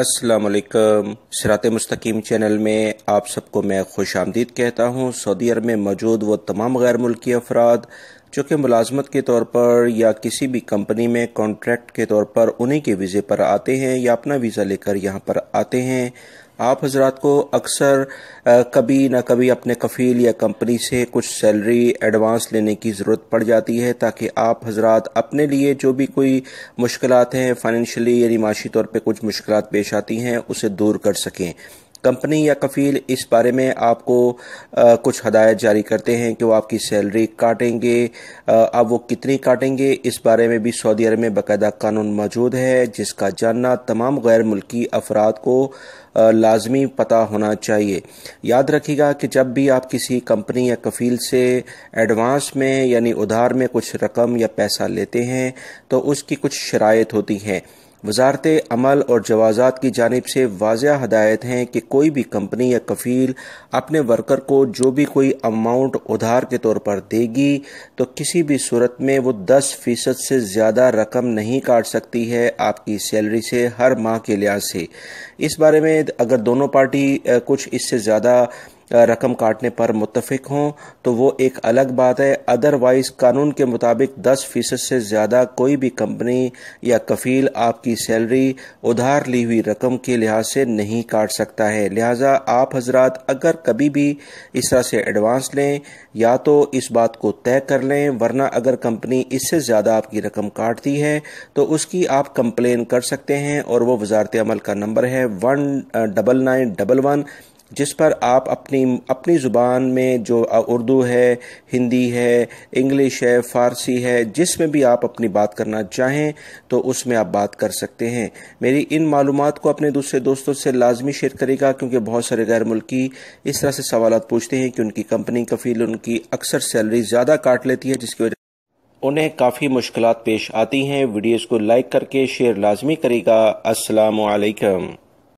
السلام علیکم سرات مستقیم چینل میں آپ سب کو میں خوش آمدید کہتا ہوں سعودی عرب میں موجود وہ تمام غیر ملکی افراد جو کہ ملازمت کے طور پر یا کسی بھی کمپنی میں کانٹریکٹ کے طور پر انہیں کے ویزے پر آتے ہیں یا اپنا ویزا لے کر یہاں پر آتے ہیں آپ حضرات کو اکثر کبھی نہ کبھی اپنے کفیل یا کمپنی سے کچھ سیلری ایڈوانس لینے کی ضرورت پڑ جاتی ہے تاکہ آپ حضرات اپنے لیے جو بھی کوئی مشکلات ہیں فائنینشلی یعنی معاشی طور پہ کچھ مشکلات پیش آتی ہیں اسے دور کر سکیں کمپنی یا کفیل اس بارے میں آپ کو کچھ ہدایت جاری کرتے ہیں کہ وہ آپ کی سیلری کاٹیں گے اب وہ کتنی کاٹیں گے اس بارے میں بھی سعودی عرب میں باقاعدہ قانون موجود ہے جس کا جاننا تمام غیر ملکی افراد کو لازمی پتہ ہونا چاہیے یاد رکھیے گا کہ جب بھی آپ کسی کمپنی یا کفیل سے ایڈوانس میں یعنی ادھار میں کچھ رقم یا پیسہ لیتے ہیں تو اس کی کچھ شرائط ہوتی ہیں وزارت عمل اور جوازات کی جانب سے واضح ہدایت ہیں کہ کوئی بھی کمپنی یا کفیل اپنے ورکر کو جو بھی کوئی اماؤنٹ ادھار کے طور پر دے گی تو کسی بھی صورت میں وہ دس فیصد سے زیادہ رقم نہیں کاٹ سکتی ہے آپ کی سیلری سے ہر ماہ کے لحاظ سے اس بارے میں اگر دونوں پارٹی کچھ اس سے زیادہ رقم کاٹنے پر متفق ہوں تو وہ ایک الگ بات ہے ادر وائز قانون کے مطابق دس فیصد سے زیادہ کوئی بھی کمپنی یا کفیل آپ کی سیلری ادھار لی ہوئی رقم کے لحاظ سے نہیں کاٹ سکتا ہے لہٰذا آپ حضرات اگر کبھی بھی اس طرح سے ایڈوانس لیں یا تو اس بات کو طے کر لیں ورنہ اگر کمپنی اس سے زیادہ آپ کی رقم کاٹتی ہے تو اس کی آپ کمپلین کر سکتے ہیں اور وہ وزارت عمل کا نمبر ہے one double nine double one جس پر آپ اپنی اپنی زبان میں جو اردو ہے ہندی ہے انگلش ہے فارسی ہے جس میں بھی آپ اپنی بات کرنا چاہیں تو اس میں آپ بات کر سکتے ہیں میری ان معلومات کو اپنے دوسرے دوستوں سے لازمی شیئر کرے گا کیونکہ بہت سارے غیر ملکی اس طرح سے سوالات پوچھتے ہیں کہ ان کی کمپنی کفیل ان کی اکثر سیلری زیادہ کاٹ لیتی ہے جس کی وجہ انہیں کافی مشکلات پیش آتی ہیں ویڈیوز کو لائک کر کے شیئر لازمی کرے گا السلام علیکم